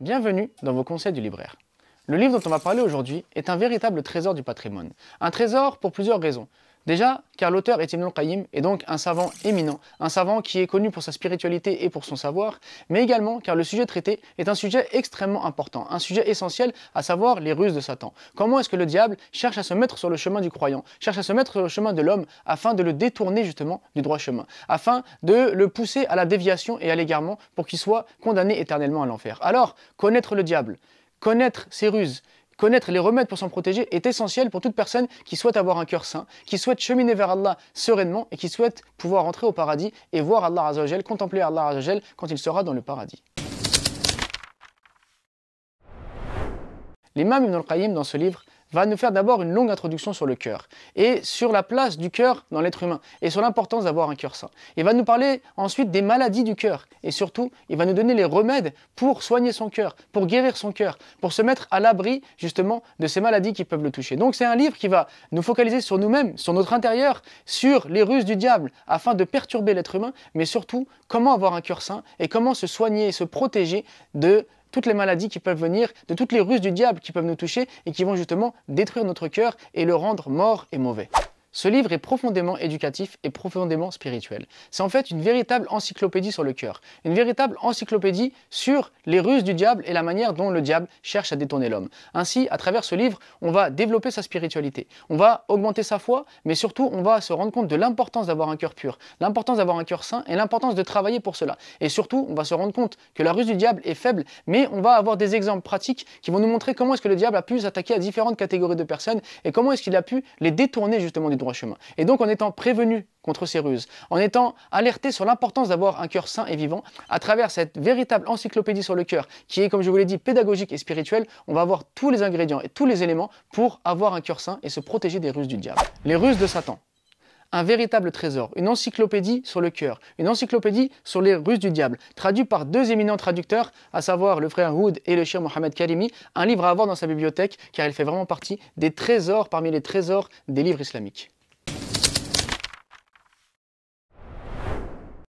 Bienvenue dans vos conseils du libraire. Le livre dont on va parler aujourd'hui est un véritable trésor du patrimoine. Un trésor pour plusieurs raisons. Déjà, car l'auteur est Ibn al est donc un savant éminent, un savant qui est connu pour sa spiritualité et pour son savoir, mais également car le sujet traité est un sujet extrêmement important, un sujet essentiel, à savoir les ruses de Satan. Comment est-ce que le diable cherche à se mettre sur le chemin du croyant, cherche à se mettre sur le chemin de l'homme afin de le détourner justement du droit chemin, afin de le pousser à la déviation et à l'égarement pour qu'il soit condamné éternellement à l'enfer. Alors, connaître le diable, connaître ses ruses, Connaître les remèdes pour s'en protéger est essentiel pour toute personne qui souhaite avoir un cœur sain, qui souhaite cheminer vers Allah sereinement et qui souhaite pouvoir entrer au paradis et voir Allah Azzawajal, contempler Allah Azzawajal quand il sera dans le paradis. L'imam Ibn al-Qayyim, dans ce livre, va nous faire d'abord une longue introduction sur le cœur et sur la place du cœur dans l'être humain et sur l'importance d'avoir un cœur sain. Il va nous parler ensuite des maladies du cœur et surtout, il va nous donner les remèdes pour soigner son cœur, pour guérir son cœur, pour se mettre à l'abri justement de ces maladies qui peuvent le toucher. Donc c'est un livre qui va nous focaliser sur nous-mêmes, sur notre intérieur, sur les ruses du diable afin de perturber l'être humain, mais surtout comment avoir un cœur sain et comment se soigner et se protéger de toutes les maladies qui peuvent venir, de toutes les ruses du diable qui peuvent nous toucher et qui vont justement détruire notre cœur et le rendre mort et mauvais. Ce livre est profondément éducatif et profondément spirituel. C'est en fait une véritable encyclopédie sur le cœur, une véritable encyclopédie sur les ruses du diable et la manière dont le diable cherche à détourner l'homme. Ainsi, à travers ce livre, on va développer sa spiritualité, on va augmenter sa foi, mais surtout on va se rendre compte de l'importance d'avoir un cœur pur, l'importance d'avoir un cœur sain et l'importance de travailler pour cela. Et surtout, on va se rendre compte que la ruse du diable est faible, mais on va avoir des exemples pratiques qui vont nous montrer comment est-ce que le diable a pu s'attaquer à différentes catégories de personnes et comment est-ce qu'il a pu les détourner justement du et donc en étant prévenu contre ces ruses, en étant alerté sur l'importance d'avoir un cœur sain et vivant, à travers cette véritable encyclopédie sur le cœur, qui est, comme je vous l'ai dit, pédagogique et spirituelle, on va avoir tous les ingrédients et tous les éléments pour avoir un cœur sain et se protéger des ruses du diable. Les ruses de Satan un véritable trésor, une encyclopédie sur le cœur, une encyclopédie sur les ruses du diable, traduit par deux éminents traducteurs, à savoir le frère Hood et le cher Mohamed Karimi, un livre à avoir dans sa bibliothèque car il fait vraiment partie des trésors parmi les trésors des livres islamiques.